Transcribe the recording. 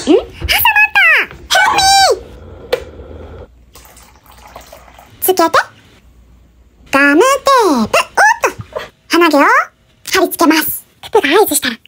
ん挟まったヘッピーつけて。ガムテープ。おっと鼻毛を貼り付けます。靴が合図したら。